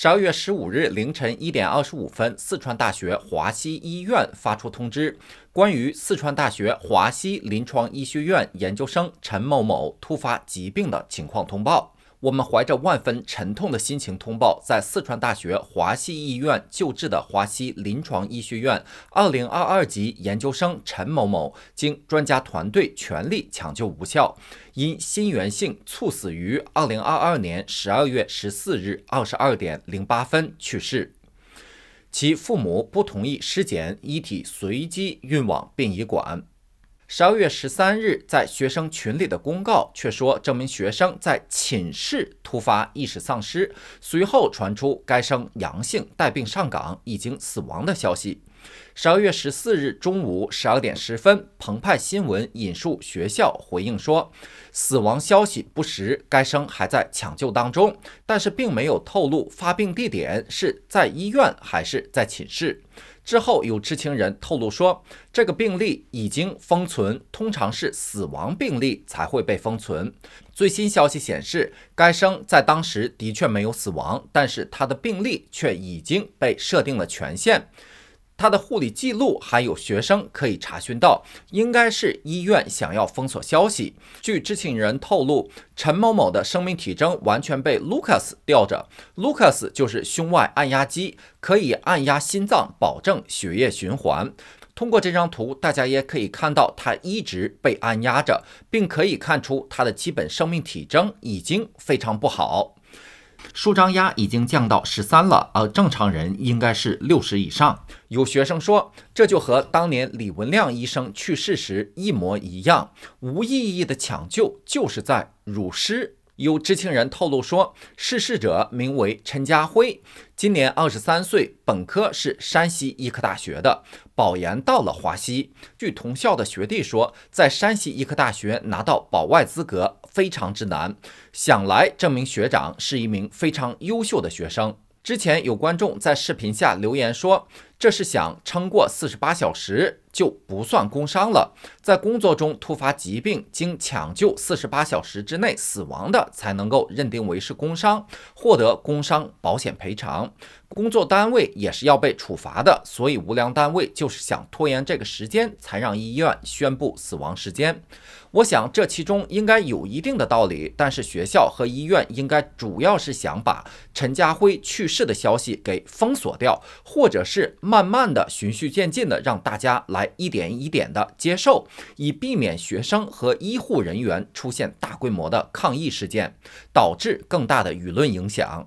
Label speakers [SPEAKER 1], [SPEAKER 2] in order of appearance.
[SPEAKER 1] 十二月十五日凌晨一点二十五分，四川大学华西医院发出通知，关于四川大学华西临床医学院研究生陈某某突发疾病的情况通报。我们怀着万分沉痛的心情通报，在四川大学华西医院救治的华西临床医学院2022级研究生陈某某，经专家团队全力抢救无效，因心源性猝死于2022年12月14日22点08分去世。其父母不同意尸检，遗体随机运往殡仪馆。十二月十三日，在学生群里的公告却说，这名学生在寝室突发意识丧失，随后传出该生阳性、带病上岗、已经死亡的消息。十二月十四日中午十二点十分，澎湃新闻引述学校回应说：“死亡消息不实，该生还在抢救当中。”但是并没有透露发病地点是在医院还是在寝室。之后有知情人透露说，这个病例已经封存，通常是死亡病例才会被封存。最新消息显示，该生在当时的确没有死亡，但是他的病例却已经被设定了权限。他的护理记录还有学生可以查询到，应该是医院想要封锁消息。据知情人透露，陈某某的生命体征完全被 Lucas 吊着，Lucas 就是胸外按压机，可以按压心脏，保证血液循环。通过这张图，大家也可以看到他一直被按压着，并可以看出他的基本生命体征已经非常不好。舒张压已经降到十三了，而正常人应该是六十以上。有学生说，这就和当年李文亮医生去世时一模一样，无意义的抢救就是在辱尸。有知情人透露说，逝世者名为陈家辉，今年二十三岁，本科是山西医科大学的，保研到了华西。据同校的学弟说，在山西医科大学拿到保外资格。非常之难，想来这名学长是一名非常优秀的学生。之前有观众在视频下留言说。这是想撑过四十八小时就不算工伤了。在工作中突发疾病，经抢救四十八小时之内死亡的，才能够认定为是工伤，获得工伤保险赔偿。工作单位也是要被处罚的，所以无良单位就是想拖延这个时间，才让医院宣布死亡时间。我想这其中应该有一定的道理，但是学校和医院应该主要是想把陈家辉去世的消息给封锁掉，或者是。慢慢的、循序渐进的让大家来一点一点的接受，以避免学生和医护人员出现大规模的抗议事件，导致更大的舆论影响。